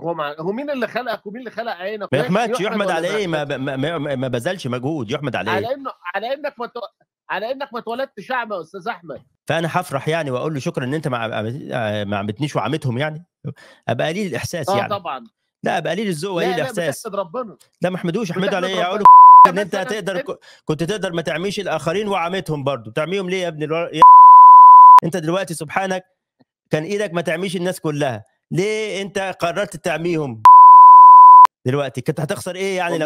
هو مع... هو مين اللي خلقك ومين اللي خلق عينك ما يحمدش يحمد على ايه ما, ب... ما ما بذلش مجهود يحمد على ايه على انه على انك ما متو... على انك ما اتولدت شعب يا استاذ احمد فانا هفرح يعني واقول له شكرا ان انت ما ما عمتنيش وعمتهم يعني ابقى قليل الاحساس آه، يعني اه طبعا لا ابقى قليل الذوق وقليل الاحساس لا ربنا لا ما احمدوش احمد على ايه اقول له ان انت هتقدر كنت تقدر ما تعميش الاخرين وعمتهم برضه تعميهم ليه يا ابني يا... انت دلوقتي سبحانك كان ايدك ما تعميش الناس كلها ليه انت قررت تعميهم دلوقتي كنت هتخسر ايه يعني لو